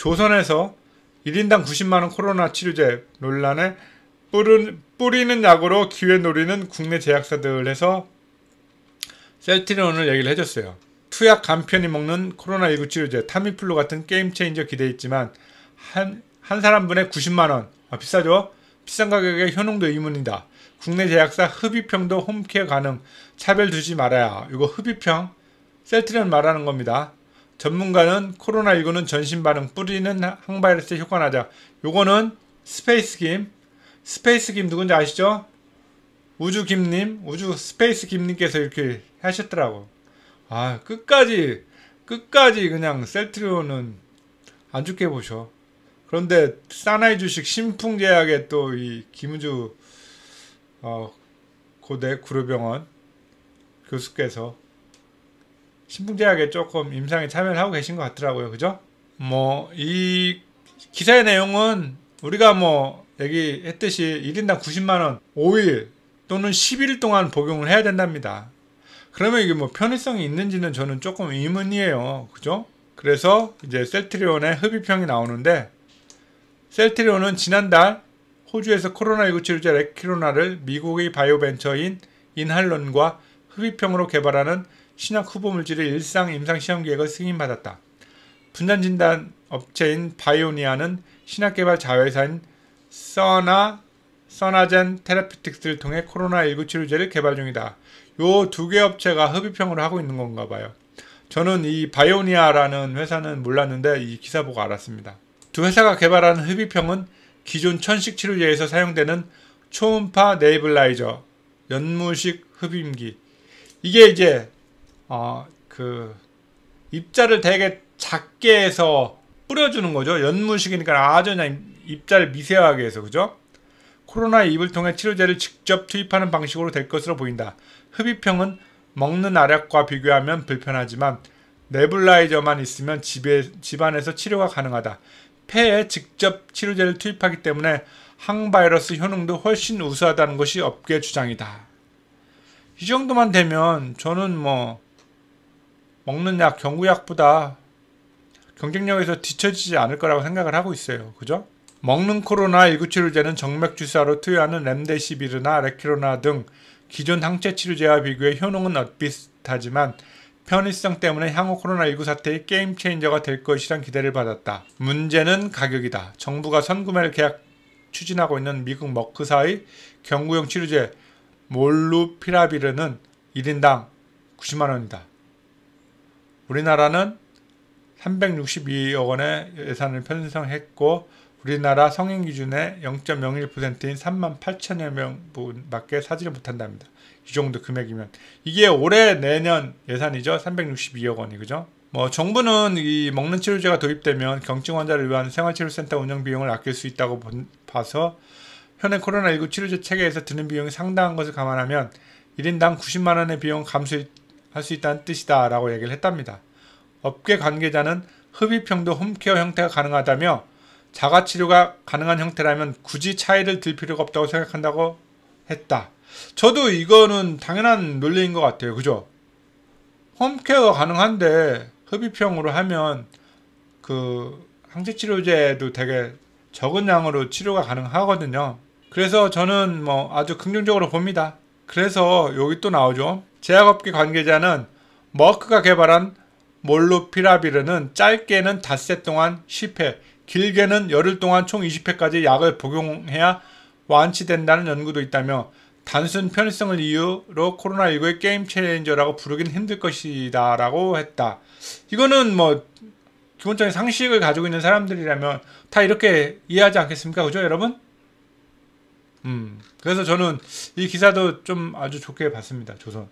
조선에서 1인당 90만원 코로나 치료제 논란에 뿌른, 뿌리는 약으로 기회 노리는 국내 제약사들에서 셀트리온을 얘기를 해줬어요. 투약 간편히 먹는 코로나19 치료제 타미플루 같은 게임 체인저 기대했지만 한, 한 사람분에 90만원 아, 비싸죠? 비싼 가격에 효능도 의문이다. 국내 제약사 흡입형도 홈케어 가능 차별 두지 말아야 이거 흡입형 셀트리온 말하는 겁니다. 전문가는 코로나19는 전신 반응 뿌리는 항바이러스 에 효과나자. 요거는 스페이스 김. 스페이스 김 누군지 아시죠? 우주 김님, 우주 스페이스 김님께서 이렇게 하셨더라고. 아, 끝까지, 끝까지 그냥 셀트리온은 안 죽게 보셔. 그런데 사나이 주식 신풍제약의 또이 김우주 어, 고대 구로병원 교수께서 신풍제약에 조금 임상에 참여를 하고 계신 것 같더라고요. 그죠? 뭐, 이 기사의 내용은 우리가 뭐, 얘기했듯이 1인당 90만원 5일 또는 10일 동안 복용을 해야 된답니다. 그러면 이게 뭐 편의성이 있는지는 저는 조금 의문이에요. 그죠? 그래서 이제 셀트리온의 흡입형이 나오는데 셀트리온은 지난달 호주에서 코로나19 치료제 레키로나를 미국의 바이오벤처인 인할론과 흡입형으로 개발하는 신약 후보 물질의 일상 임상 시험 계획을 승인받았다. 분단 진단 업체인 바이오니아는 신약 개발 자회사인 써나 써나젠 테라피틱스를 통해 코로나19 치료제를 개발 중이다. 요 두 개 업체가 흡입형으로 하고 있는 건가 봐요. 저는 이 바이오니아라는 회사는 몰랐는데 이 기사 보고 알았습니다. 두 회사가 개발한 흡입형은 기존 천식 치료제에서 사용되는 초음파 네이블라이저, 연무식 흡입기. 이게 이제 어, 그 입자를 되게 작게 해서 뿌려주는 거죠. 연무식이니까 아주 그냥 입자를 미세하게 해서 그죠? 코로나의 입을 통해 치료제를 직접 투입하는 방식으로 될 것으로 보인다. 흡입형은 먹는 알약과 비교하면 불편하지만 네블라이저만 있으면 집에, 집안에서 치료가 가능하다. 폐에 직접 치료제를 투입하기 때문에 항바이러스 효능도 훨씬 우수하다는 것이 업계 주장이다. 이 정도만 되면 저는 뭐 먹는 약, 경구약보다 경쟁력에서 뒤처지지 않을 거라고 생각을 하고 있어요. 그죠? 먹는 코로나19 치료제는 정맥 주사로 투여하는 렘데시비르나 레키로나 등 기존 항체 치료제와 비교해 효능은 엇비슷하지만 편의성 때문에 향후 코로나19 사태의 게임 체인저가 될 것이란 기대를 받았다. 문제는 가격이다. 정부가 선구매를 계약 추진하고 있는 미국 머크사의 경구용 치료제 몰루피라비르는 1인당 90만 원이다. 우리나라는 362억 원의 예산을 편성했고 우리나라 성인 기준의 0.01%인 3만 8천여 명분밖에 사지를 못한답니다. 이 정도 금액이면 이게 올해 내년 예산이죠. 362억 원이 그죠? 뭐 정부는 이 먹는 치료제가 도입되면 경증 환자를 위한 생활치료센터 운영 비용을 아낄 수 있다고 본, 봐서 현재 코로나19 치료제 체계에서 드는 비용이 상당한 것을 감안하면 1인당 90만 원의 비용 감수에 할수 있다는 뜻이다 라고 얘기를 했답니다. 업계 관계자는 흡입형도 홈케어 형태가 가능하다며 자가치료가 가능한 형태라면 굳이 차이를 들 필요가 없다고 생각한다고 했다. 저도 이거는 당연한 논리인 것 같아요. 그죠? 홈케어가 가능한데 흡입형으로 하면 그 항체치료제도 되게 적은 양으로 치료가 가능하거든요. 그래서 저는 뭐 아주 긍정적으로 봅니다. 그래서 여기 또 나오죠. 제약업계 관계자는 머크가 개발한 몰루피라비르는 짧게는 닷새 동안 10회, 길게는 열흘 동안 총 20회까지 약을 복용해야 완치된다는 연구도 있다며 단순 편의성을 이유로 코로나19의 게임 체인저라고 부르긴 힘들 것이다 라고 했다. 이거는 뭐 기본적인 상식을 가지고 있는 사람들이라면 다 이렇게 이해하지 않겠습니까? 그죠 여러분? 음, 그래서 저는 이 기사도 좀 아주 좋게 봤습니다. 조선.